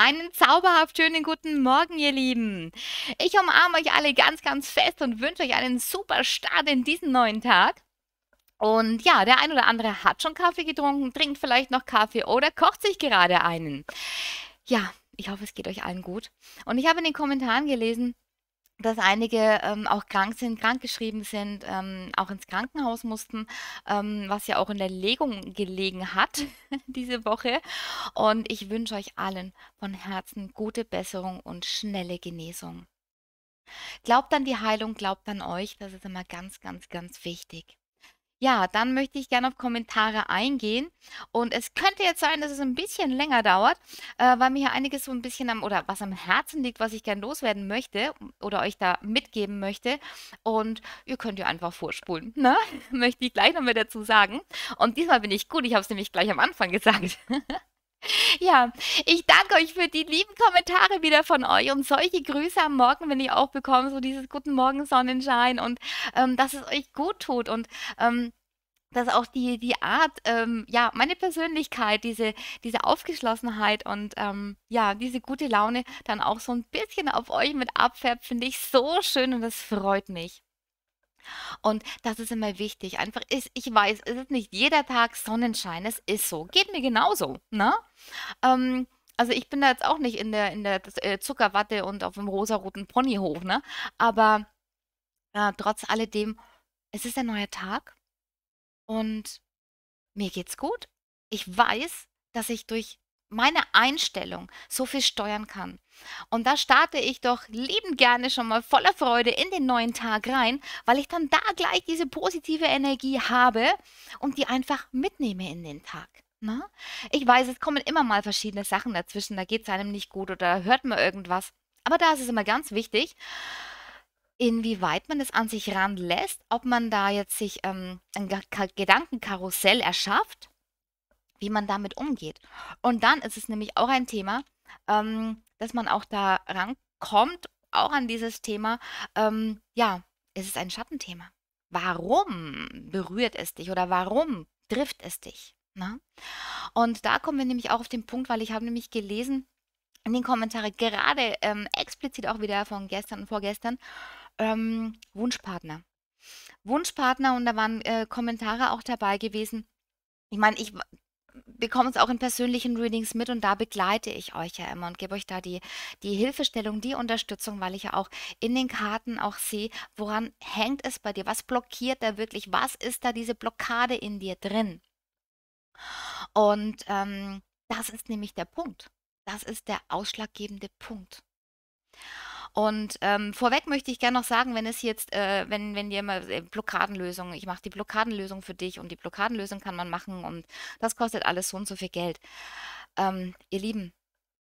Einen zauberhaft schönen guten Morgen, ihr Lieben. Ich umarme euch alle ganz, ganz fest und wünsche euch einen super Start in diesen neuen Tag. Und ja, der ein oder andere hat schon Kaffee getrunken, trinkt vielleicht noch Kaffee oder kocht sich gerade einen. Ja, ich hoffe, es geht euch allen gut. Und ich habe in den Kommentaren gelesen, dass einige ähm, auch krank sind, krankgeschrieben sind, ähm, auch ins Krankenhaus mussten, ähm, was ja auch in der Legung gelegen hat diese Woche. Und ich wünsche euch allen von Herzen gute Besserung und schnelle Genesung. Glaubt an die Heilung, glaubt an euch, das ist immer ganz, ganz, ganz wichtig. Ja, dann möchte ich gerne auf Kommentare eingehen. Und es könnte jetzt sein, dass es ein bisschen länger dauert, äh, weil mir hier einiges so ein bisschen am oder was am Herzen liegt, was ich gerne loswerden möchte oder euch da mitgeben möchte. Und ihr könnt ja einfach vorspulen. Ne? möchte ich gleich noch nochmal dazu sagen. Und diesmal bin ich gut. Ich habe es nämlich gleich am Anfang gesagt. Ja, ich danke euch für die lieben Kommentare wieder von euch und solche Grüße am Morgen, wenn ihr auch bekommt, so dieses Guten Morgen Sonnenschein und ähm, dass es euch gut tut und ähm, dass auch die, die Art, ähm, ja, meine Persönlichkeit, diese, diese Aufgeschlossenheit und ähm, ja, diese gute Laune dann auch so ein bisschen auf euch mit abfärbt, finde ich so schön und das freut mich. Und das ist immer wichtig. Einfach ist, ich weiß, es ist nicht jeder Tag Sonnenschein, es ist so. Geht mir genauso, ne? Ähm, also ich bin da jetzt auch nicht in der, in der äh, Zuckerwatte und auf dem rosaroten Ponyhof, ne? Aber ja, äh, trotz alledem, es ist ein neuer Tag und mir geht's gut. Ich weiß, dass ich durch meine Einstellung so viel steuern kann. Und da starte ich doch liebend gerne schon mal voller Freude in den neuen Tag rein, weil ich dann da gleich diese positive Energie habe und die einfach mitnehme in den Tag. Na? Ne? Ich weiß, es kommen immer mal verschiedene Sachen dazwischen, da geht es einem nicht gut oder hört man irgendwas. Aber da ist es immer ganz wichtig, inwieweit man es an sich ranlässt, ob man da jetzt sich ähm, ein Gedankenkarussell erschafft wie man damit umgeht. Und dann ist es nämlich auch ein Thema, ähm, dass man auch da rankommt, auch an dieses Thema. Ähm, ja, es ist ein Schattenthema. Warum berührt es dich oder warum trifft es dich? Na? Ne? Und da kommen wir nämlich auch auf den Punkt, weil ich habe nämlich gelesen in den Kommentaren, gerade ähm, explizit auch wieder von gestern und vorgestern, ähm, Wunschpartner. Wunschpartner und da waren äh, Kommentare auch dabei gewesen. Ich meine, ich bekommen es auch in persönlichen Readings mit und da begleite ich euch ja immer und gebe euch da die, die Hilfestellung, die Unterstützung, weil ich ja auch in den Karten auch sehe, woran hängt es bei dir, was blockiert da wirklich, was ist da diese Blockade in dir drin. Und ähm, das ist nämlich der Punkt. Das ist der ausschlaggebende Punkt. Und ähm, vorweg möchte ich gerne noch sagen, wenn es jetzt, äh, wenn, wenn dir mal äh, Blockadenlösung, ich mache die Blockadenlösung für dich und die Blockadenlösung kann man machen und das kostet alles so und so viel Geld. Ähm, ihr Lieben,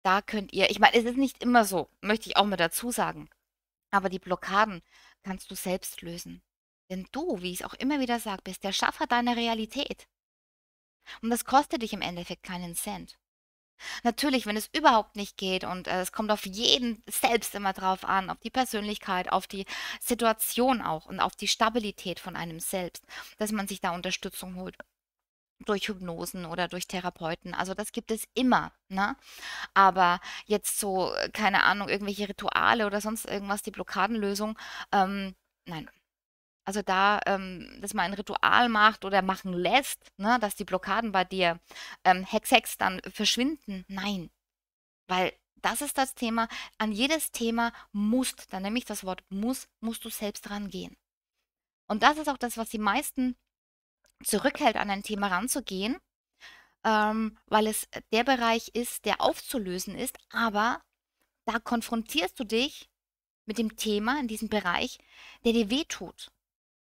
da könnt ihr, ich meine, es ist nicht immer so, möchte ich auch mal dazu sagen. Aber die Blockaden kannst du selbst lösen. Denn du, wie ich es auch immer wieder sage, bist der Schaffer deiner Realität. Und das kostet dich im Endeffekt keinen Cent. Natürlich, wenn es überhaupt nicht geht und äh, es kommt auf jeden selbst immer drauf an, auf die Persönlichkeit, auf die Situation auch und auf die Stabilität von einem selbst, dass man sich da Unterstützung holt durch Hypnosen oder durch Therapeuten. Also das gibt es immer, ne? Aber jetzt so, äh, keine Ahnung, irgendwelche Rituale oder sonst irgendwas, die Blockadenlösung, ähm, nein, also da, ähm, dass man ein Ritual macht oder machen lässt, ne, dass die Blockaden bei dir ähm, Hex Hex dann verschwinden. Nein, weil das ist das Thema. An jedes Thema musst, dann nehme ich das Wort muss, musst du selbst rangehen. Und das ist auch das, was die meisten zurückhält, an ein Thema ranzugehen, ähm, weil es der Bereich ist, der aufzulösen ist, aber da konfrontierst du dich mit dem Thema in diesem Bereich, der dir wehtut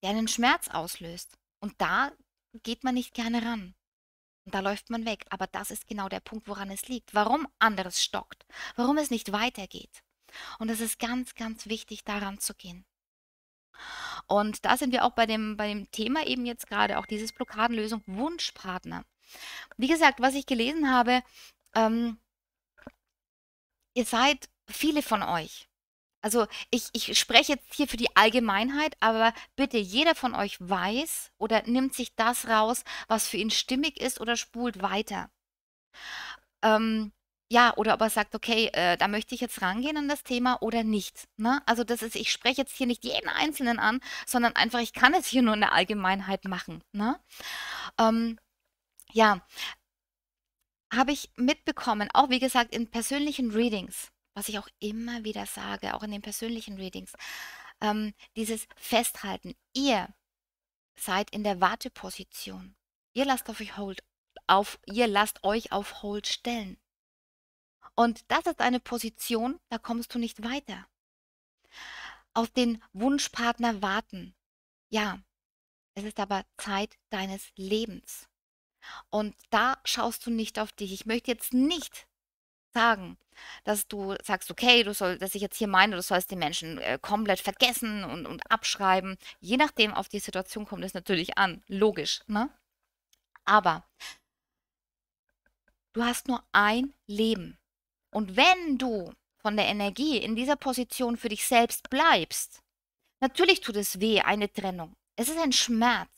der einen Schmerz auslöst. Und da geht man nicht gerne ran. Und da läuft man weg. Aber das ist genau der Punkt, woran es liegt. Warum anderes stockt. Warum es nicht weitergeht. Und es ist ganz, ganz wichtig, daran zu gehen. Und da sind wir auch bei dem, bei dem Thema eben jetzt gerade, auch dieses Blockadenlösung, Wunschpartner. Wie gesagt, was ich gelesen habe, ähm, ihr seid, viele von euch also ich, ich spreche jetzt hier für die Allgemeinheit, aber bitte, jeder von euch weiß oder nimmt sich das raus, was für ihn stimmig ist oder spult weiter. Ähm, ja, oder ob er sagt, okay, äh, da möchte ich jetzt rangehen an das Thema oder nicht. Ne? Also das ist, ich spreche jetzt hier nicht jeden Einzelnen an, sondern einfach, ich kann es hier nur in der Allgemeinheit machen. Ne? Ähm, ja, habe ich mitbekommen, auch wie gesagt in persönlichen Readings was ich auch immer wieder sage, auch in den persönlichen Readings, ähm, dieses Festhalten. Ihr seid in der Warteposition. Ihr lasst auf euch hold, auf, ihr lasst euch auf hold stellen. Und das ist eine Position, da kommst du nicht weiter. Auf den Wunschpartner warten. Ja, es ist aber Zeit deines Lebens. Und da schaust du nicht auf dich. Ich möchte jetzt nicht sagen, dass du sagst, okay, du soll, dass ich jetzt hier meine, du sollst die Menschen äh, komplett vergessen und, und abschreiben. Je nachdem auf die Situation kommt es natürlich an, logisch, ne? Aber du hast nur ein Leben. Und wenn du von der Energie in dieser Position für dich selbst bleibst, natürlich tut es weh, eine Trennung. Es ist ein Schmerz.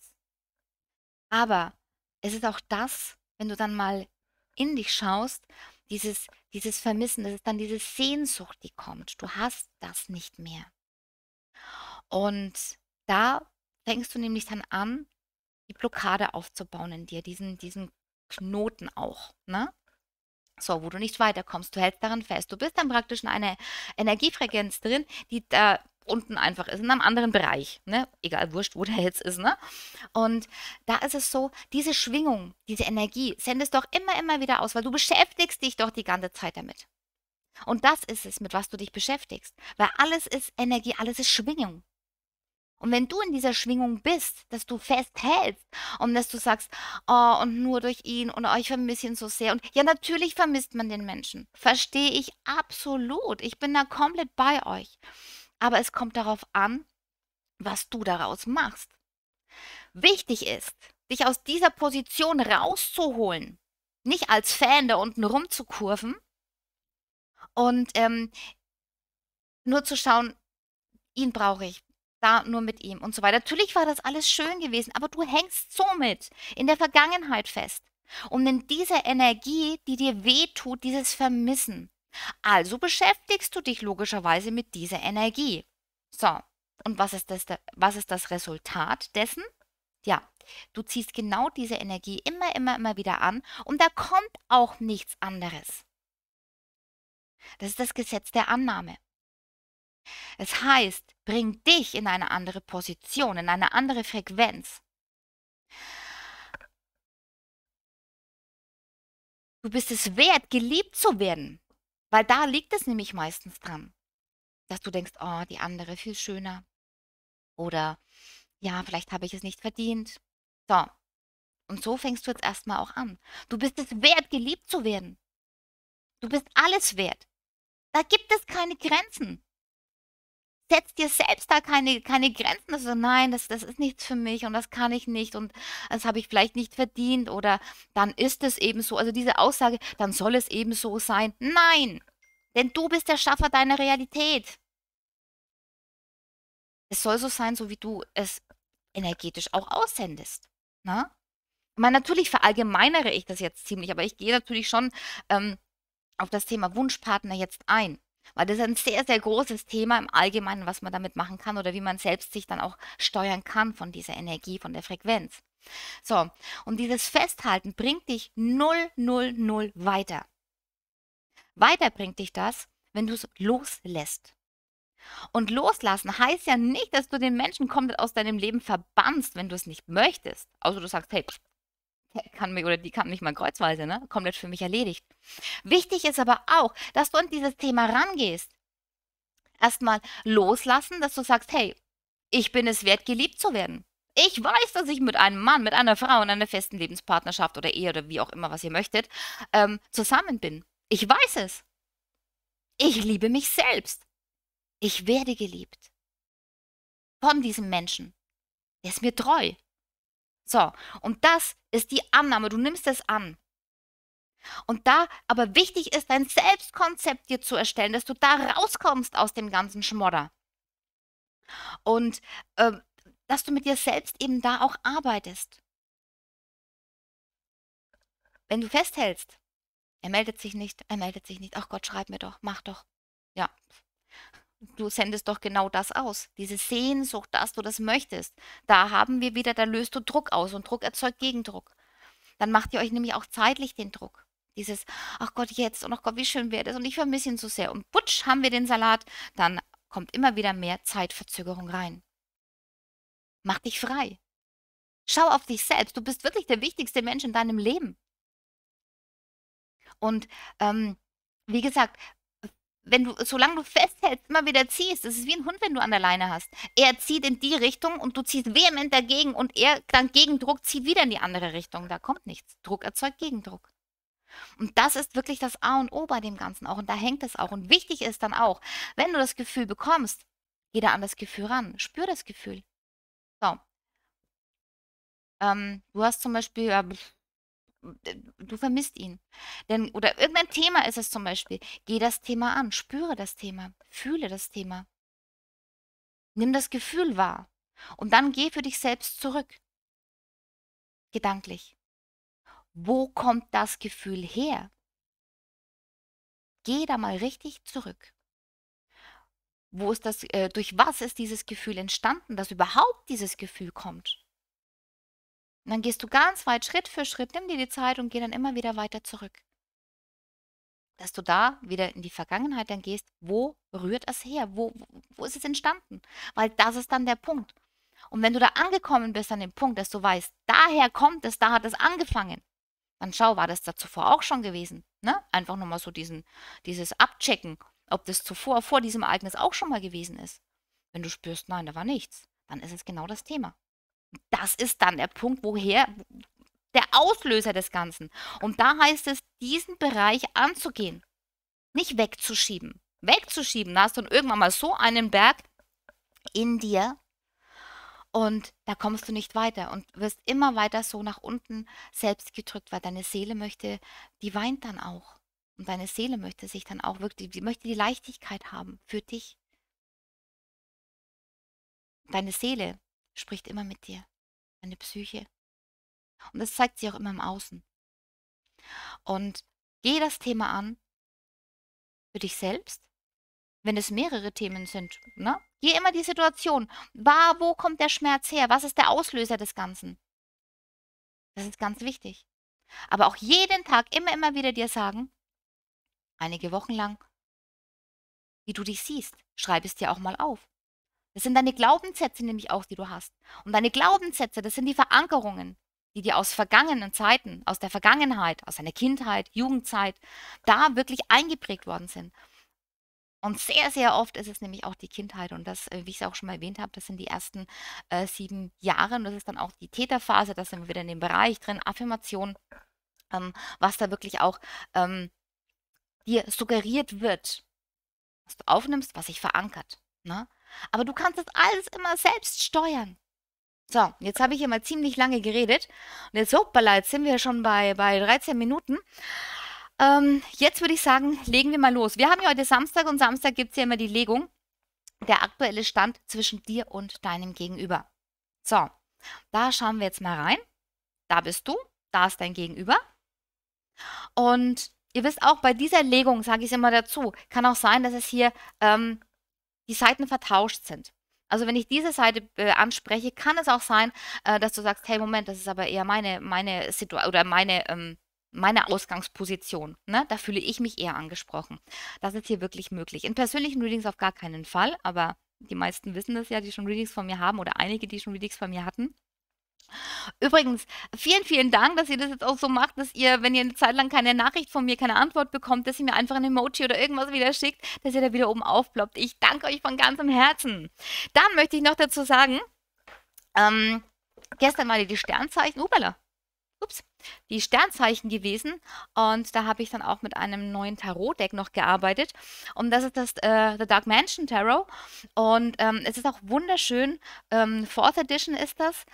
Aber es ist auch das, wenn du dann mal in dich schaust, dieses, dieses Vermissen, das ist dann diese Sehnsucht, die kommt. Du hast das nicht mehr. Und da fängst du nämlich dann an, die Blockade aufzubauen in dir, diesen, diesen Knoten auch, ne? So, wo du nicht weiterkommst, du hältst daran fest. Du bist dann praktisch in einer Energiefrequenz drin, die da unten einfach ist, in einem anderen Bereich, ne? egal wurscht, wo der jetzt ist. Ne? Und da ist es so, diese Schwingung, diese Energie, sendest doch immer, immer wieder aus, weil du beschäftigst dich doch die ganze Zeit damit. Und das ist es, mit was du dich beschäftigst, weil alles ist Energie, alles ist Schwingung. Und wenn du in dieser Schwingung bist, dass du festhältst und dass du sagst, oh, und nur durch ihn und euch vermisse ich ihn so sehr. Und ja, natürlich vermisst man den Menschen. Verstehe ich absolut. Ich bin da komplett bei euch aber es kommt darauf an, was du daraus machst. Wichtig ist, dich aus dieser Position rauszuholen, nicht als Fan da unten rumzukurven und ähm, nur zu schauen, ihn brauche ich, da nur mit ihm und so weiter. Natürlich war das alles schön gewesen, aber du hängst somit in der Vergangenheit fest. Und in dieser Energie, die dir wehtut, dieses Vermissen, also beschäftigst du dich logischerweise mit dieser Energie. So, und was ist das, was ist das Resultat dessen? Ja, du ziehst genau diese Energie immer, immer, immer wieder an und da kommt auch nichts anderes. Das ist das Gesetz der Annahme. Es das heißt, bring dich in eine andere Position, in eine andere Frequenz. Du bist es wert, geliebt zu werden. Weil da liegt es nämlich meistens dran, dass du denkst, oh, die andere viel schöner. Oder ja, vielleicht habe ich es nicht verdient. So. Und so fängst du jetzt erstmal auch an. Du bist es wert, geliebt zu werden. Du bist alles wert. Da gibt es keine Grenzen setzt dir selbst da keine, keine Grenzen. Also nein, das, das ist nichts für mich und das kann ich nicht und das habe ich vielleicht nicht verdient oder dann ist es eben so. Also diese Aussage, dann soll es eben so sein. Nein, denn du bist der Schaffer deiner Realität. Es soll so sein, so wie du es energetisch auch aussendest. Na? Ne? Ich meine, natürlich verallgemeinere ich das jetzt ziemlich, aber ich gehe natürlich schon ähm, auf das Thema Wunschpartner jetzt ein. Weil das ist ein sehr, sehr großes Thema im Allgemeinen, was man damit machen kann oder wie man selbst sich dann auch steuern kann von dieser Energie, von der Frequenz. So, und dieses Festhalten bringt dich 0, 0, 0 weiter. Weiter bringt dich das, wenn du es loslässt. Und loslassen heißt ja nicht, dass du den Menschen komplett aus deinem Leben verbannst, wenn du es nicht möchtest. Also du sagst, hey, kann mich, oder die kann nicht mal kreuzweise, ne? Komplett für mich erledigt. Wichtig ist aber auch, dass du an dieses Thema rangehst. Erstmal loslassen, dass du sagst, hey, ich bin es wert, geliebt zu werden. Ich weiß, dass ich mit einem Mann, mit einer Frau in einer festen Lebenspartnerschaft oder Ehe oder wie auch immer, was ihr möchtet, ähm, zusammen bin. Ich weiß es. Ich liebe mich selbst. Ich werde geliebt. Von diesem Menschen. Der ist mir treu. So, und das ist die Annahme, du nimmst es an. Und da aber wichtig ist, dein Selbstkonzept dir zu erstellen, dass du da rauskommst aus dem ganzen Schmodder. Und äh, dass du mit dir selbst eben da auch arbeitest. Wenn du festhältst, er meldet sich nicht, er meldet sich nicht, ach Gott, schreib mir doch, mach doch. Ja, du sendest doch genau das aus, diese Sehnsucht, dass du das möchtest. Da haben wir wieder, da löst du Druck aus und Druck erzeugt Gegendruck. Dann macht ihr euch nämlich auch zeitlich den Druck. Dieses, ach Gott, jetzt und ach Gott, wie schön wäre das und ich vermisse ihn so sehr und putsch haben wir den Salat, dann kommt immer wieder mehr Zeitverzögerung rein. Mach dich frei. Schau auf dich selbst. Du bist wirklich der wichtigste Mensch in deinem Leben. Und ähm, wie gesagt, wenn du, solange du festhältst, immer wieder ziehst, das ist wie ein Hund, wenn du an der Leine hast. Er zieht in die Richtung und du ziehst vehement dagegen und er dann gegen Druck zieht wieder in die andere Richtung. Da kommt nichts. Druck erzeugt Gegendruck. Und das ist wirklich das A und O bei dem Ganzen auch. Und da hängt es auch. Und wichtig ist dann auch, wenn du das Gefühl bekommst, geh da an das Gefühl ran. Spür das Gefühl. So. Ähm, du hast zum Beispiel, äh, du vermisst ihn. Denn, oder irgendein Thema ist es zum Beispiel. Geh das Thema an, spüre das Thema, fühle das Thema. Nimm das Gefühl wahr und dann geh für dich selbst zurück. Gedanklich. Wo kommt das Gefühl her? Geh da mal richtig zurück. Wo ist das, äh, durch was ist dieses Gefühl entstanden, dass überhaupt dieses Gefühl kommt? Und dann gehst du ganz weit Schritt für Schritt, nimm dir die Zeit und geh dann immer wieder weiter zurück. Dass du da wieder in die Vergangenheit dann gehst, wo rührt es her? Wo, wo ist es entstanden? Weil das ist dann der Punkt. Und wenn du da angekommen bist an dem Punkt, dass du weißt, daher kommt es, da hat es angefangen, dann schau, war das da zuvor auch schon gewesen. Ne? Einfach nur mal so diesen, dieses Abchecken, ob das zuvor, vor diesem Ereignis auch schon mal gewesen ist. Wenn du spürst, nein, da war nichts, dann ist es genau das Thema das ist dann der Punkt, woher der Auslöser des Ganzen. Und da heißt es, diesen Bereich anzugehen, nicht wegzuschieben. Wegzuschieben, da hast du irgendwann mal so einen Berg in dir und da kommst du nicht weiter und wirst immer weiter so nach unten selbst gedrückt, weil deine Seele möchte, die weint dann auch. Und deine Seele möchte sich dann auch wirklich, die möchte die Leichtigkeit haben für dich. Deine Seele spricht immer mit dir, deine Psyche. Und das zeigt sich auch immer im Außen. Und geh das Thema an für dich selbst, wenn es mehrere Themen sind. Ne? Geh immer die Situation. War, wo kommt der Schmerz her? Was ist der Auslöser des Ganzen? Das ist ganz wichtig. Aber auch jeden Tag immer, immer wieder dir sagen, einige Wochen lang, wie du dich siehst. Schreib es dir auch mal auf. Das sind deine Glaubenssätze nämlich auch, die du hast. Und deine Glaubenssätze, das sind die Verankerungen, die dir aus vergangenen Zeiten, aus der Vergangenheit, aus deiner Kindheit, Jugendzeit, da wirklich eingeprägt worden sind. Und sehr, sehr oft ist es nämlich auch die Kindheit. Und das, äh, wie ich es auch schon mal erwähnt habe, das sind die ersten äh, sieben Jahre. Und das ist dann auch die Täterphase. Da sind wir wieder in dem Bereich drin, Affirmation, ähm, was da wirklich auch ähm, dir suggeriert wird, was du aufnimmst, was sich verankert. Ne? Aber du kannst das alles immer selbst steuern. So, jetzt habe ich hier mal ziemlich lange geredet. Und jetzt, hoppala, jetzt sind wir schon bei, bei 13 Minuten. Ähm, jetzt würde ich sagen, legen wir mal los. Wir haben ja heute Samstag und Samstag gibt es ja immer die Legung. Der aktuelle Stand zwischen dir und deinem Gegenüber. So, da schauen wir jetzt mal rein. Da bist du, da ist dein Gegenüber. Und ihr wisst auch, bei dieser Legung, sage ich es immer dazu, kann auch sein, dass es hier ähm, die Seiten vertauscht sind. Also wenn ich diese Seite äh, anspreche, kann es auch sein, äh, dass du sagst, hey Moment, das ist aber eher meine, meine Situation oder meine, ähm, meine Ausgangsposition. Ne? Da fühle ich mich eher angesprochen. Das ist hier wirklich möglich. In persönlichen Readings auf gar keinen Fall, aber die meisten wissen das ja, die schon Readings von mir haben oder einige, die schon Readings von mir hatten. Übrigens, vielen, vielen Dank, dass ihr das jetzt auch so macht, dass ihr, wenn ihr eine Zeit lang keine Nachricht von mir, keine Antwort bekommt, dass ihr mir einfach ein Emoji oder irgendwas wieder schickt, dass ihr da wieder oben aufploppt. Ich danke euch von ganzem Herzen. Dann möchte ich noch dazu sagen, ähm, gestern war die Sternzeichen, upala, ups, die Sternzeichen gewesen und da habe ich dann auch mit einem neuen Tarot-Deck noch gearbeitet und das ist das äh, The Dark Mansion Tarot und ähm, es ist auch wunderschön, ähm, Fourth Edition ist das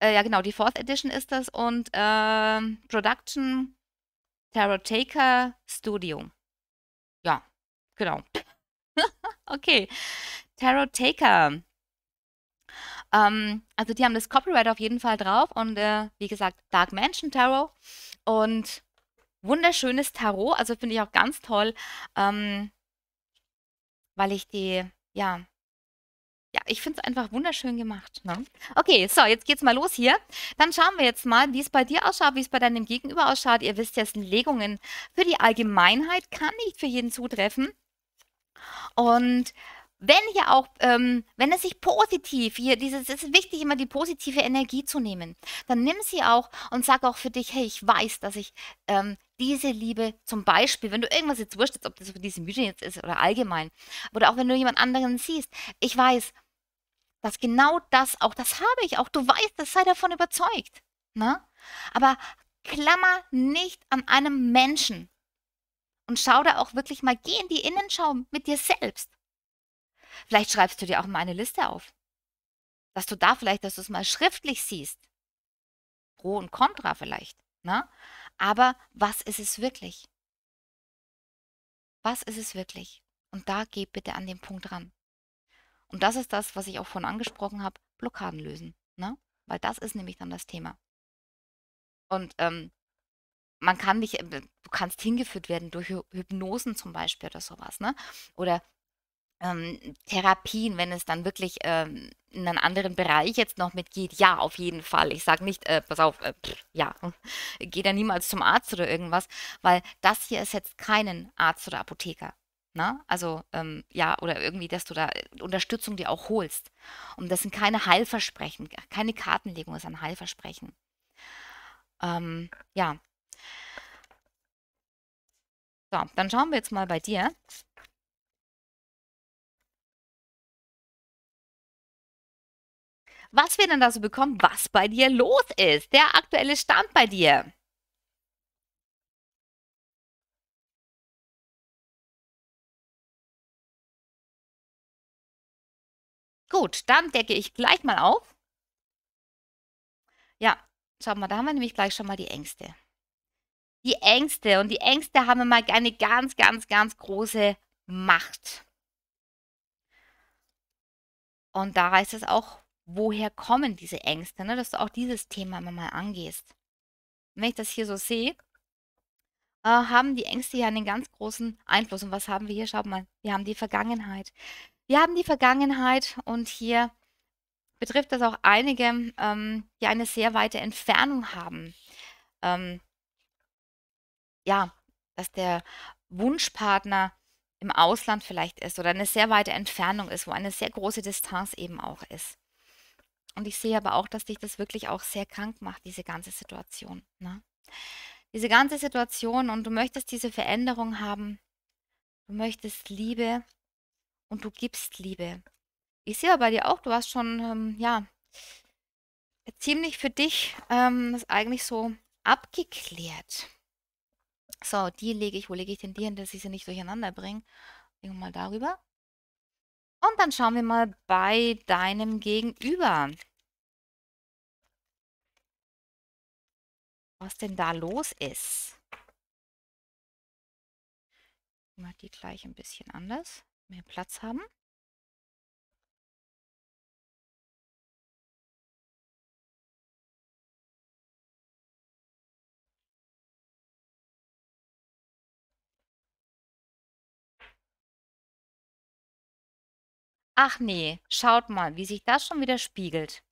äh, ja, genau, die Fourth Edition ist das und äh, Production Taker Studio. Ja, genau. okay. Taroteka. Ähm, also die haben das Copyright auf jeden Fall drauf und äh, wie gesagt, Dark Mansion Tarot und wunderschönes Tarot, also finde ich auch ganz toll, ähm, weil ich die, ja, ja, ich finde es einfach wunderschön gemacht. Ne? Okay, so, jetzt geht's mal los hier. Dann schauen wir jetzt mal, wie es bei dir ausschaut, wie es bei deinem Gegenüber ausschaut. Ihr wisst ja, es sind Legungen für die Allgemeinheit, kann nicht für jeden zutreffen. Und wenn hier auch, ähm, wenn es sich positiv, hier, dieses, es ist wichtig, immer die positive Energie zu nehmen, dann nimm sie auch und sag auch für dich, hey, ich weiß, dass ich ähm, diese Liebe zum Beispiel, wenn du irgendwas jetzt wurscht, ob das für diese Mütter jetzt ist oder allgemein, oder auch wenn du jemand anderen siehst, ich weiß, dass genau das, auch das habe ich, auch du weißt, das sei davon überzeugt. Ne? Aber klammer nicht an einem Menschen und schau da auch wirklich mal, geh in die Innenschau mit dir selbst. Vielleicht schreibst du dir auch mal eine Liste auf, dass du da vielleicht, dass du es mal schriftlich siehst. Pro und Contra vielleicht. Ne? Aber was ist es wirklich? Was ist es wirklich? Und da geh bitte an den Punkt ran. Und das ist das, was ich auch vorhin angesprochen habe, Blockaden lösen. Ne? Weil das ist nämlich dann das Thema. Und ähm, man kann nicht, ähm, du kannst hingeführt werden durch Hypnosen zum Beispiel oder sowas, ne? Oder ähm, Therapien, wenn es dann wirklich ähm, in einen anderen Bereich jetzt noch mitgeht, ja, auf jeden Fall. Ich sage nicht, äh, pass auf, äh, pff, ja, geh da niemals zum Arzt oder irgendwas, weil das hier ersetzt keinen Arzt oder Apotheker. Ne? Also ähm, ja, oder irgendwie, dass du da äh, Unterstützung dir auch holst. Und das sind keine Heilversprechen, keine Kartenlegung, das sind Heilversprechen. Ähm, ja. So, dann schauen wir jetzt mal bei dir. Was wir denn da so bekommen, was bei dir los ist, der aktuelle Stand bei dir. Gut, dann decke ich gleich mal auf. Ja, schau mal, da haben wir nämlich gleich schon mal die Ängste. Die Ängste und die Ängste haben mal eine ganz, ganz, ganz große Macht. Und da heißt es auch, woher kommen diese Ängste, ne? dass du auch dieses Thema immer mal angehst. wenn ich das hier so sehe, äh, haben die Ängste ja einen ganz großen Einfluss. Und was haben wir hier? Schaut mal, wir haben die Vergangenheit. Wir haben die Vergangenheit und hier betrifft das auch einige, ähm, die eine sehr weite Entfernung haben. Ähm, ja, dass der Wunschpartner im Ausland vielleicht ist oder eine sehr weite Entfernung ist, wo eine sehr große Distanz eben auch ist. Und ich sehe aber auch, dass dich das wirklich auch sehr krank macht, diese ganze Situation. Ne? Diese ganze Situation und du möchtest diese Veränderung haben, du möchtest Liebe, und du gibst Liebe. Ich sehe aber bei dir auch, du hast schon, ähm, ja, ziemlich für dich ähm, das eigentlich so abgeklärt. So, die lege ich, wo lege ich denn die hin, dass ich sie nicht durcheinander bringe? Legen wir mal darüber. Und dann schauen wir mal bei deinem Gegenüber. Was denn da los ist. Mal die gleich ein bisschen anders. Mehr Platz haben? Ach nee, schaut mal, wie sich das schon wieder spiegelt.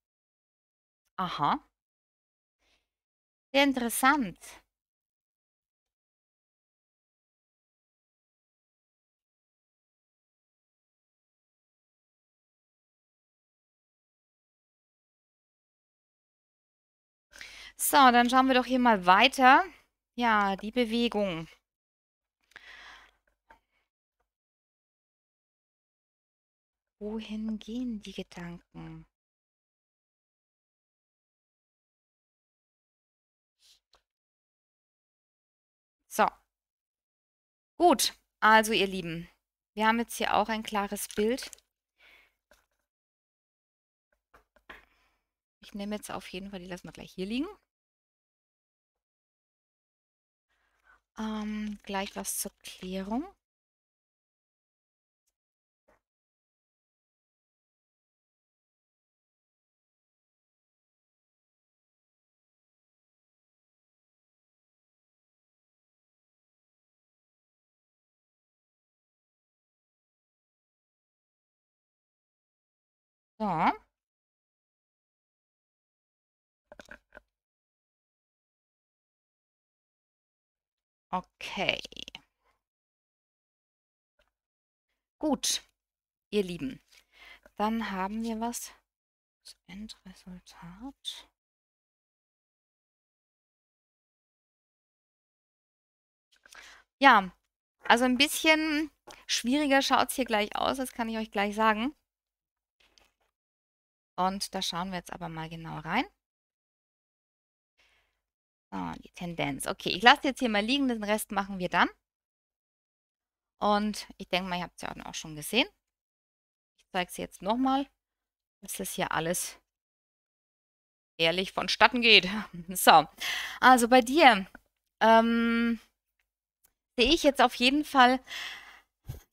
Aha. Sehr interessant. So, dann schauen wir doch hier mal weiter. Ja, die Bewegung. Wohin gehen die Gedanken? So. Gut, also ihr Lieben, wir haben jetzt hier auch ein klares Bild. Ich nehme jetzt auf jeden Fall, die lassen wir gleich hier liegen. Ähm, gleich was zur Klärung. So. Okay. Gut, ihr Lieben. Dann haben wir was. Das Endresultat. Ja, also ein bisschen schwieriger schaut es hier gleich aus, das kann ich euch gleich sagen. Und da schauen wir jetzt aber mal genau rein. Ah, die Tendenz. Okay, ich lasse jetzt hier mal liegen, den Rest machen wir dann. Und ich denke mal, ihr habt es ja auch schon gesehen. Ich zeige es jetzt nochmal, dass das hier alles ehrlich vonstatten geht. So, also bei dir ähm, sehe ich jetzt auf jeden Fall,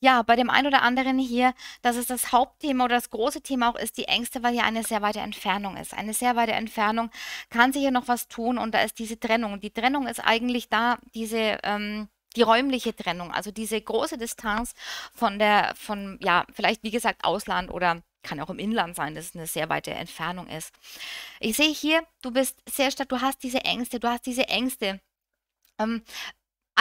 ja, bei dem einen oder anderen hier, dass es das Hauptthema oder das große Thema auch ist, die Ängste, weil ja eine sehr weite Entfernung ist. Eine sehr weite Entfernung kann sich ja noch was tun und da ist diese Trennung. Die Trennung ist eigentlich da, diese, ähm, die räumliche Trennung, also diese große Distanz von der, von, ja, vielleicht wie gesagt, Ausland oder kann auch im Inland sein, dass es eine sehr weite Entfernung ist. Ich sehe hier, du bist sehr stark, du hast diese Ängste, du hast diese Ängste, ähm,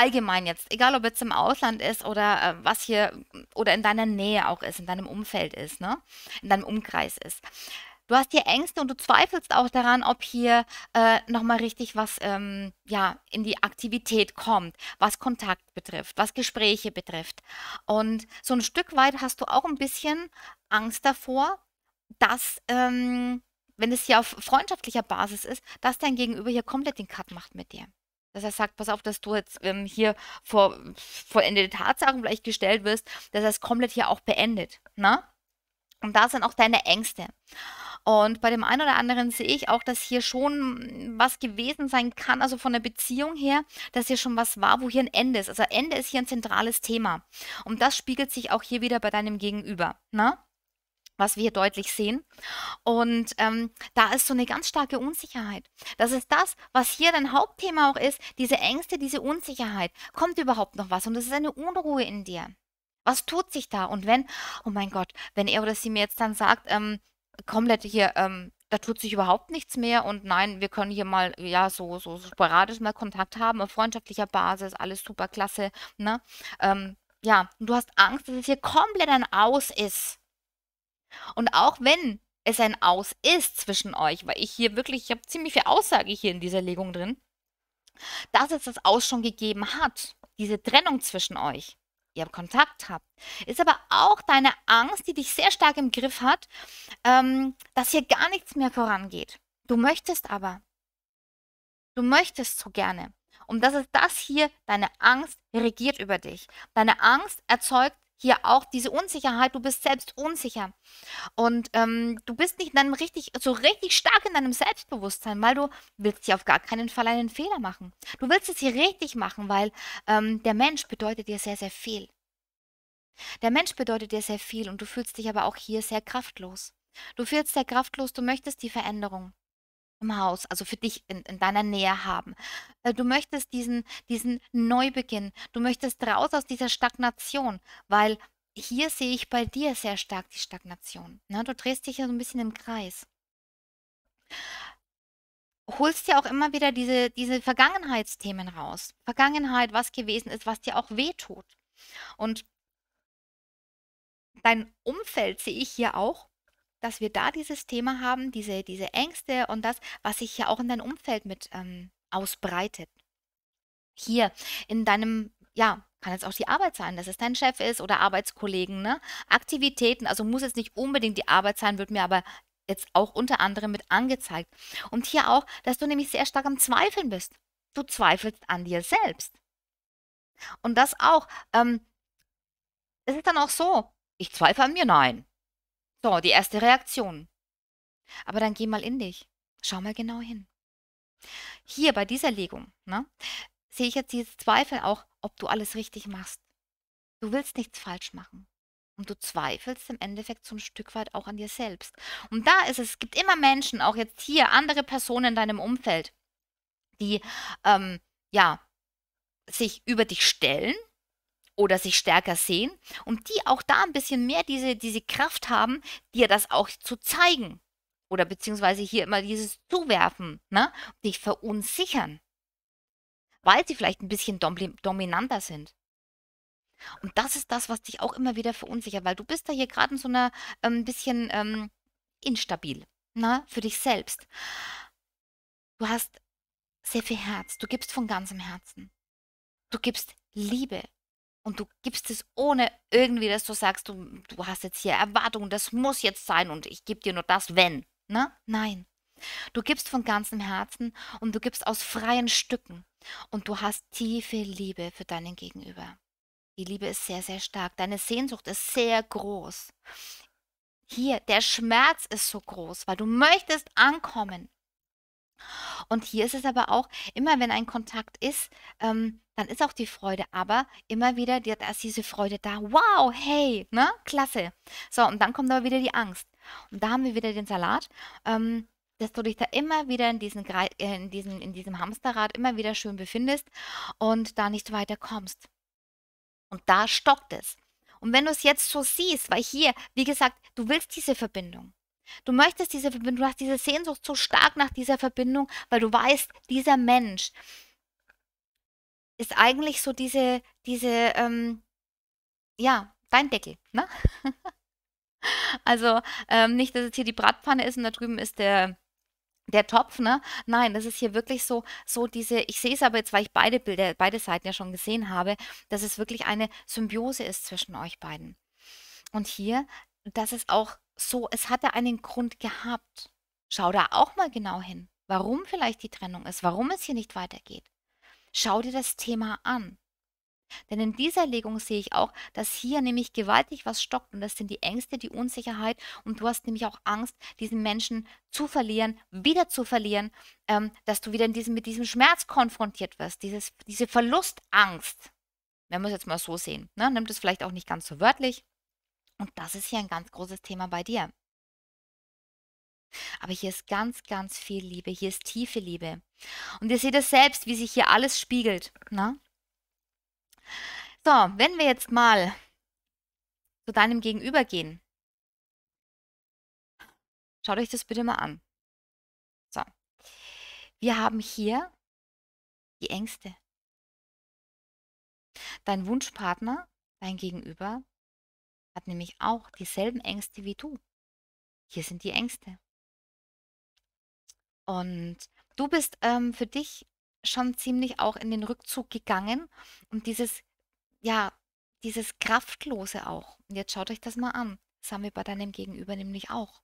allgemein jetzt, egal ob jetzt im Ausland ist oder äh, was hier oder in deiner Nähe auch ist, in deinem Umfeld ist, ne? in deinem Umkreis ist. Du hast hier Ängste und du zweifelst auch daran, ob hier äh, nochmal richtig was ähm, ja, in die Aktivität kommt, was Kontakt betrifft, was Gespräche betrifft. Und so ein Stück weit hast du auch ein bisschen Angst davor, dass, ähm, wenn es hier auf freundschaftlicher Basis ist, dass dein Gegenüber hier komplett den Cut macht mit dir dass er sagt, pass auf, dass du jetzt ähm, hier vor, vor Tatsachen vielleicht gestellt wirst, dass er es komplett hier auch beendet. Ne? Und da sind auch deine Ängste. Und bei dem einen oder anderen sehe ich auch, dass hier schon was gewesen sein kann, also von der Beziehung her, dass hier schon was war, wo hier ein Ende ist. Also Ende ist hier ein zentrales Thema. Und das spiegelt sich auch hier wieder bei deinem Gegenüber. Ne? was wir deutlich sehen. Und ähm, da ist so eine ganz starke Unsicherheit. Das ist das, was hier dein Hauptthema auch ist, diese Ängste, diese Unsicherheit. Kommt überhaupt noch was? Und es ist eine Unruhe in dir. Was tut sich da? Und wenn, oh mein Gott, wenn er oder sie mir jetzt dann sagt, ähm, komplett hier, ähm, da tut sich überhaupt nichts mehr und nein, wir können hier mal, ja, so, so, sporadisch mal Kontakt haben, auf freundschaftlicher Basis, alles super klasse, ne? Ähm, ja, und du hast Angst, dass es hier komplett ein Aus ist. Und auch wenn es ein Aus ist zwischen euch, weil ich hier wirklich, ich habe ziemlich viel Aussage hier in dieser Legung drin, dass es das Aus schon gegeben hat, diese Trennung zwischen euch, ihr Kontakt habt, ist aber auch deine Angst, die dich sehr stark im Griff hat, ähm, dass hier gar nichts mehr vorangeht. Du möchtest aber. Du möchtest so gerne. Und das ist das hier, deine Angst regiert über dich. Deine Angst erzeugt hier auch diese Unsicherheit, du bist selbst unsicher. Und ähm, du bist nicht in richtig, so richtig stark in deinem Selbstbewusstsein, weil du willst hier auf gar keinen Fall einen Fehler machen. Du willst es hier richtig machen, weil ähm, der Mensch bedeutet dir sehr, sehr viel. Der Mensch bedeutet dir sehr viel und du fühlst dich aber auch hier sehr kraftlos. Du fühlst sehr kraftlos, du möchtest die Veränderung im Haus, also für dich in, in, deiner Nähe haben. Äh, du möchtest diesen, diesen Neubeginn, du möchtest raus aus dieser Stagnation, weil hier sehe ich bei dir sehr stark die Stagnation. Na, ne? Du drehst dich ja so ein bisschen im Kreis. Holst dir auch immer wieder diese, diese Vergangenheitsthemen raus. Vergangenheit, was gewesen ist, was dir auch wehtut. Und dein Umfeld sehe ich hier auch dass wir da dieses Thema haben, diese, diese Ängste und das, was sich ja auch in deinem Umfeld mit ähm, ausbreitet. Hier in deinem, ja, kann jetzt auch die Arbeit sein, dass es dein Chef ist oder Arbeitskollegen, ne? Aktivitäten, also muss jetzt nicht unbedingt die Arbeit sein, wird mir aber jetzt auch unter anderem mit angezeigt. Und hier auch, dass du nämlich sehr stark am Zweifeln bist. Du zweifelst an dir selbst. Und das auch, ähm, es ist dann auch so, ich zweifle an mir, nein. So, die erste Reaktion. Aber dann geh mal in dich. Schau mal genau hin. Hier bei dieser Legung ne, sehe ich jetzt diese Zweifel auch, ob du alles richtig machst. Du willst nichts falsch machen. Und du zweifelst im Endeffekt so ein Stück weit auch an dir selbst. Und da ist es, es gibt immer Menschen, auch jetzt hier, andere Personen in deinem Umfeld, die ähm, ja sich über dich stellen oder sich stärker sehen und die auch da ein bisschen mehr diese, diese Kraft haben, dir das auch zu zeigen. Oder beziehungsweise hier immer dieses Zuwerfen, ne? dich verunsichern, weil sie vielleicht ein bisschen dom dominanter sind. Und das ist das, was dich auch immer wieder verunsichert, weil du bist da hier gerade in so einer ein ähm, bisschen ähm, instabil, ne? für dich selbst. Du hast sehr viel Herz, du gibst von ganzem Herzen. Du gibst Liebe, und du gibst es ohne irgendwie, dass du sagst, du, du hast jetzt hier Erwartungen, das muss jetzt sein und ich gebe dir nur das, wenn. Ne? Nein. Du gibst von ganzem Herzen und du gibst aus freien Stücken und du hast tiefe Liebe für deinen Gegenüber. Die Liebe ist sehr, sehr stark. Deine Sehnsucht ist sehr groß. Hier, der Schmerz ist so groß, weil du möchtest ankommen. Und hier ist es aber auch, immer wenn ein Kontakt ist, ähm, dann ist auch die Freude, aber immer wieder, da ist diese Freude da, wow, hey, ne, klasse. So, und dann kommt aber wieder die Angst. Und da haben wir wieder den Salat, ähm, dass du dich da immer wieder in, diesen, äh, in, diesen, in diesem Hamsterrad immer wieder schön befindest und da nicht weiter kommst. Und da stockt es. Und wenn du es jetzt so siehst, weil hier, wie gesagt, du willst diese Verbindung. Du möchtest diese Verbindung, du hast diese Sehnsucht so stark nach dieser Verbindung, weil du weißt, dieser Mensch ist eigentlich so diese, diese, ähm, ja, dein Deckel, ne? also ähm, nicht, dass es hier die Bratpfanne ist und da drüben ist der, der Topf, ne? Nein, das ist hier wirklich so, so diese, ich sehe es aber jetzt, weil ich beide Bilder, beide Seiten ja schon gesehen habe, dass es wirklich eine Symbiose ist zwischen euch beiden. Und hier das ist auch so, es hatte einen Grund gehabt. Schau da auch mal genau hin, warum vielleicht die Trennung ist, warum es hier nicht weitergeht. Schau dir das Thema an. Denn in dieser Legung sehe ich auch, dass hier nämlich gewaltig was stockt und das sind die Ängste, die Unsicherheit und du hast nämlich auch Angst, diesen Menschen zu verlieren, wieder zu verlieren, ähm, dass du wieder diesem, mit diesem Schmerz konfrontiert wirst, dieses, diese Verlustangst. Wenn wir es jetzt mal so sehen, ne? nimmt es vielleicht auch nicht ganz so wörtlich, und das ist hier ein ganz großes Thema bei dir. Aber hier ist ganz, ganz viel Liebe. Hier ist tiefe Liebe. Und ihr seht es selbst, wie sich hier alles spiegelt. Na? Ne? So, wenn wir jetzt mal zu deinem Gegenüber gehen. Schaut euch das bitte mal an. So. Wir haben hier die Ängste. Dein Wunschpartner, dein Gegenüber, hat nämlich auch dieselben Ängste wie du. Hier sind die Ängste. Und du bist ähm, für dich schon ziemlich auch in den Rückzug gegangen und dieses, ja, dieses Kraftlose auch. Und jetzt schaut euch das mal an. Das haben wir bei deinem Gegenüber nämlich auch.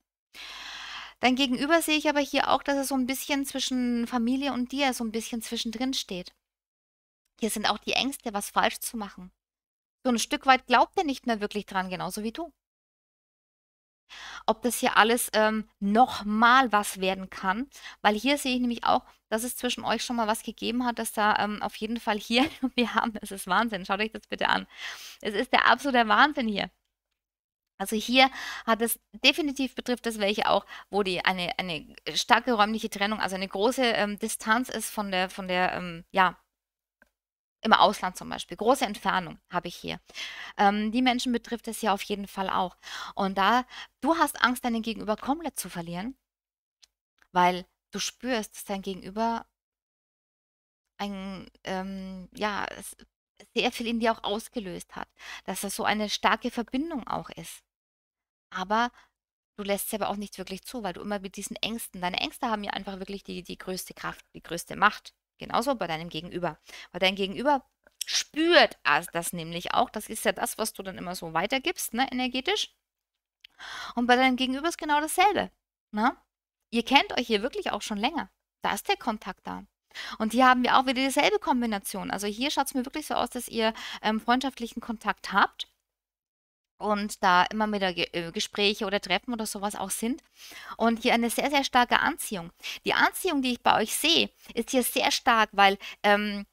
Dein Gegenüber sehe ich aber hier auch, dass er so ein bisschen zwischen Familie und dir so ein bisschen zwischendrin steht. Hier sind auch die Ängste, was falsch zu machen. So ein Stück weit glaubt er nicht mehr wirklich dran, genauso wie du. Ob das hier alles ähm, nochmal was werden kann, weil hier sehe ich nämlich auch, dass es zwischen euch schon mal was gegeben hat, dass da ähm, auf jeden Fall hier, wir haben, es ist Wahnsinn, schaut euch das bitte an. Es ist der absolute Wahnsinn hier. Also hier hat es definitiv betrifft das welche auch, wo die eine, eine starke räumliche Trennung, also eine große ähm, Distanz ist von der, von der, ähm, ja, im Ausland zum Beispiel. Große Entfernung habe ich hier. Ähm, die Menschen betrifft es ja auf jeden Fall auch. Und da, du hast Angst, deinen Gegenüber komplett zu verlieren, weil du spürst, dass dein Gegenüber ein, ähm, ja, sehr viel in dir auch ausgelöst hat, dass das so eine starke Verbindung auch ist. Aber du lässt es aber auch nicht wirklich zu, weil du immer mit diesen Ängsten, deine Ängste haben ja einfach wirklich die, die größte Kraft, die größte Macht. Genauso bei deinem Gegenüber. Weil dein Gegenüber spürt ah, das nämlich auch. Das ist ja das, was du dann immer so weitergibst, ne, energetisch. Und bei deinem Gegenüber ist genau dasselbe. Ne? Ihr kennt euch hier wirklich auch schon länger. Da ist der Kontakt da. Und hier haben wir auch wieder dieselbe Kombination. Also hier schaut es mir wirklich so aus, dass ihr ähm, freundschaftlichen Kontakt habt und da immer wieder Ge äh, Gespräche oder Treffen oder sowas auch sind. Und hier eine sehr, sehr starke Anziehung. Die Anziehung, die ich bei euch sehe, ist hier sehr stark, weil ähm,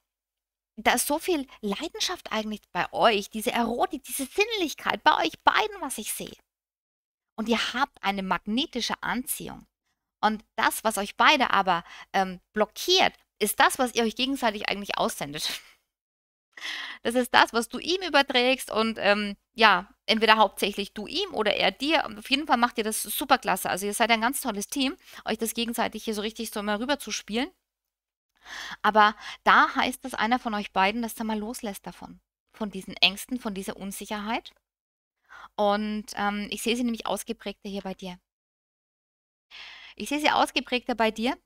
da ist so viel Leidenschaft eigentlich bei euch, diese Erotik, diese Sinnlichkeit bei euch beiden, was ich sehe. Und ihr habt eine magnetische Anziehung. Und das, was euch beide aber ähm, blockiert, ist das, was ihr euch gegenseitig eigentlich aussendet. Das ist das, was du ihm überträgst und ähm, ja, entweder hauptsächlich du ihm oder er dir. auf jeden Fall macht ihr das super klasse. Also ihr seid ein ganz tolles Team, euch das gegenseitig hier so richtig so immer rüber zu spielen. Aber da heißt das einer von euch beiden, dass er mal loslässt davon, von diesen Ängsten, von dieser Unsicherheit. Und ähm, ich sehe sie nämlich ausgeprägter hier bei dir. Ich sehe sie ausgeprägter bei dir,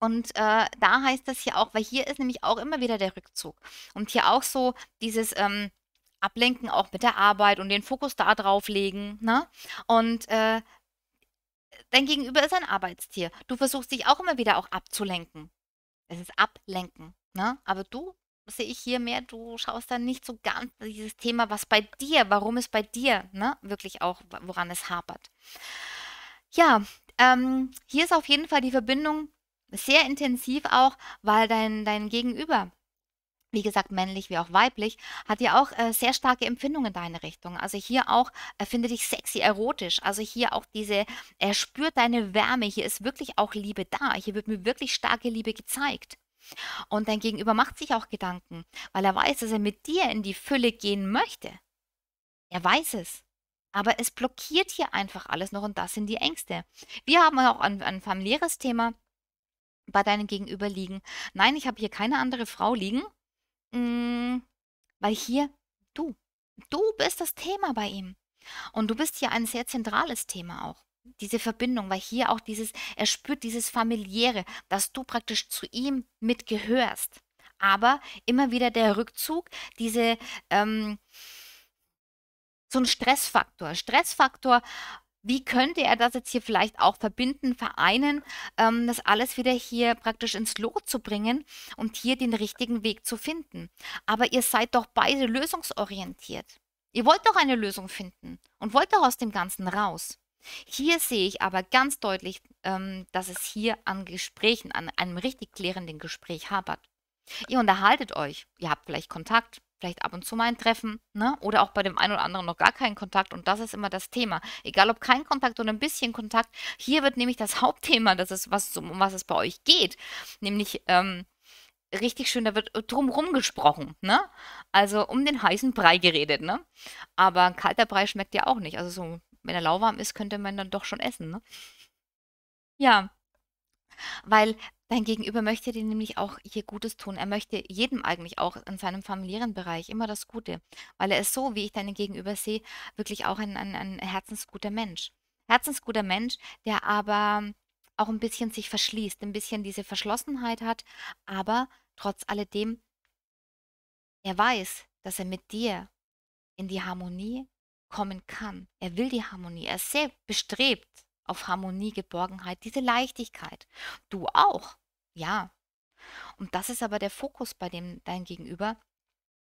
und äh, da heißt das hier auch, weil hier ist nämlich auch immer wieder der Rückzug. Und hier auch so dieses ähm, Ablenken auch mit der Arbeit und den Fokus da drauf legen. Ne? Und äh, dein Gegenüber ist ein Arbeitstier. Du versuchst dich auch immer wieder auch abzulenken. Es ist Ablenken. Ne? Aber du sehe ich hier mehr, du schaust dann nicht so ganz dieses Thema, was bei dir, warum es bei dir, ne, wirklich auch, woran es hapert. Ja, ähm, hier ist auf jeden Fall die Verbindung sehr intensiv auch, weil dein, dein Gegenüber, wie gesagt, männlich wie auch weiblich, hat ja auch äh, sehr starke Empfindungen in deine Richtung. Also hier auch äh, findet dich sexy, erotisch. Also hier auch diese, er spürt deine Wärme. Hier ist wirklich auch Liebe da. Hier wird mir wirklich starke Liebe gezeigt. Und dein Gegenüber macht sich auch Gedanken, weil er weiß, dass er mit dir in die Fülle gehen möchte. Er weiß es. Aber es blockiert hier einfach alles noch und das sind die Ängste. Wir haben auch ein, ein familiäres Thema bei deinem Gegenüber liegen. Nein, ich habe hier keine andere Frau liegen, mm, weil hier du, du bist das Thema bei ihm. Und du bist hier ein sehr zentrales Thema auch. Diese Verbindung, weil hier auch dieses, er spürt dieses familiäre, dass du praktisch zu ihm mitgehörst. Aber immer wieder der Rückzug, diese, ähm, so ein Stressfaktor. Stressfaktor, wie könnte er das jetzt hier vielleicht auch verbinden, vereinen, ähm, das alles wieder hier praktisch ins Lot zu bringen und hier den richtigen Weg zu finden. Aber ihr seid doch beide lösungsorientiert. Ihr wollt doch eine Lösung finden und wollt doch aus dem Ganzen raus. Hier sehe ich aber ganz deutlich, ähm, dass es hier an Gesprächen, an einem richtig klärenden Gespräch hapert. Ihr unterhaltet euch, ihr habt vielleicht Kontakt, vielleicht ab und zu mal ein Treffen, ne? Oder auch bei dem einen oder anderen noch gar keinen Kontakt. Und das ist immer das Thema. Egal ob kein Kontakt oder ein bisschen Kontakt, hier wird nämlich das Hauptthema, das ist, was, um was es bei euch geht. Nämlich, ähm, richtig schön, da wird drumrum gesprochen, ne? Also um den heißen Brei geredet, ne? Aber kalter Brei schmeckt ja auch nicht. Also so, wenn er lauwarm ist, könnte man dann doch schon essen, ne? Ja. Weil Dein Gegenüber möchte dir nämlich auch hier Gutes tun. Er möchte jedem eigentlich auch in seinem familiären Bereich immer das Gute, weil er ist so, wie ich deinen Gegenüber sehe, wirklich auch ein, ein, ein herzensguter Mensch. Herzensguter Mensch, der aber auch ein bisschen sich verschließt, ein bisschen diese Verschlossenheit hat, aber trotz alledem, er weiß, dass er mit dir in die Harmonie kommen kann. Er will die Harmonie, er ist sehr bestrebt auf Harmonie, Geborgenheit, diese Leichtigkeit. Du auch, ja. Und das ist aber der Fokus, bei dem dein Gegenüber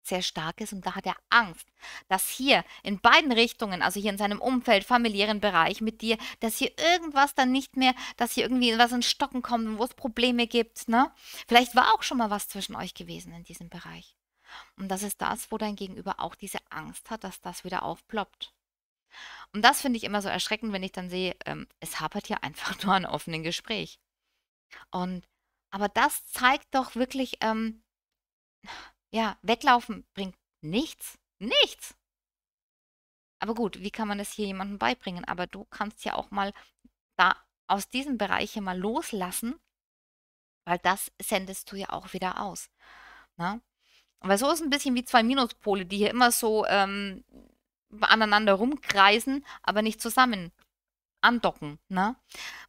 sehr stark ist und da hat er Angst, dass hier in beiden Richtungen, also hier in seinem Umfeld, familiären Bereich mit dir, dass hier irgendwas dann nicht mehr, dass hier irgendwie was in Stocken kommt wo es Probleme gibt. Ne? Vielleicht war auch schon mal was zwischen euch gewesen in diesem Bereich. Und das ist das, wo dein Gegenüber auch diese Angst hat, dass das wieder aufploppt. Und das finde ich immer so erschreckend, wenn ich dann sehe, ähm, es hapert hier einfach nur an offenen Gespräch. Und aber das zeigt doch wirklich, ähm, ja, weglaufen bringt nichts, nichts. Aber gut, wie kann man das hier jemandem beibringen? Aber du kannst ja auch mal da aus diesem Bereich hier mal loslassen, weil das sendest du ja auch wieder aus. Na? Ne? Weil so ist ein bisschen wie zwei Minuspole, die hier immer so ähm, aneinander rumkreisen, aber nicht zusammen andocken, ne?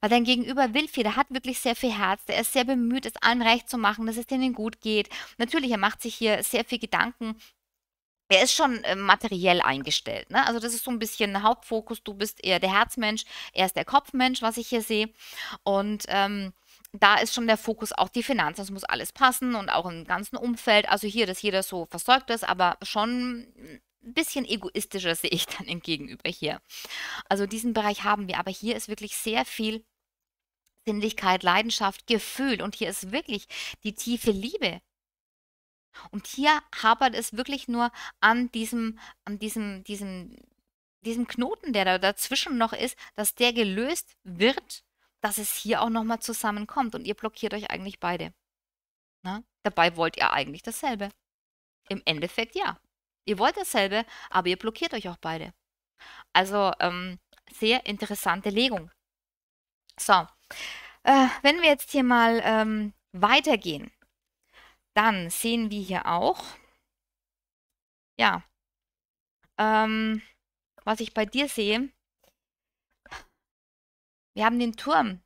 Weil dein Gegenüber will der hat wirklich sehr viel Herz, der ist sehr bemüht, es allen recht zu machen, dass es denen gut geht. Natürlich, er macht sich hier sehr viel Gedanken. Er ist schon äh, materiell eingestellt, ne? Also das ist so ein bisschen Hauptfokus. Du bist eher der Herzmensch, er ist der Kopfmensch, was ich hier sehe. Und ähm, da ist schon der Fokus auch die Finanzen. Das muss alles passen und auch im ganzen Umfeld. Also hier, dass jeder so versorgt ist, aber schon ein bisschen egoistischer sehe ich dann im Gegenüber hier. Also diesen Bereich haben wir, aber hier ist wirklich sehr viel Sinnlichkeit, Leidenschaft, Gefühl und hier ist wirklich die tiefe Liebe. Und hier hapert es wirklich nur an diesem, an diesem, diesem, diesem Knoten, der da dazwischen noch ist, dass der gelöst wird, dass es hier auch nochmal zusammenkommt und ihr blockiert euch eigentlich beide. Na? Ne? Dabei wollt ihr eigentlich dasselbe. Im Endeffekt ja. Ihr wollt dasselbe, aber ihr blockiert euch auch beide. Also ähm, sehr interessante Legung. So, äh, wenn wir jetzt hier mal ähm, weitergehen, dann sehen wir hier auch, ja, ähm, was ich bei dir sehe, wir haben den Turm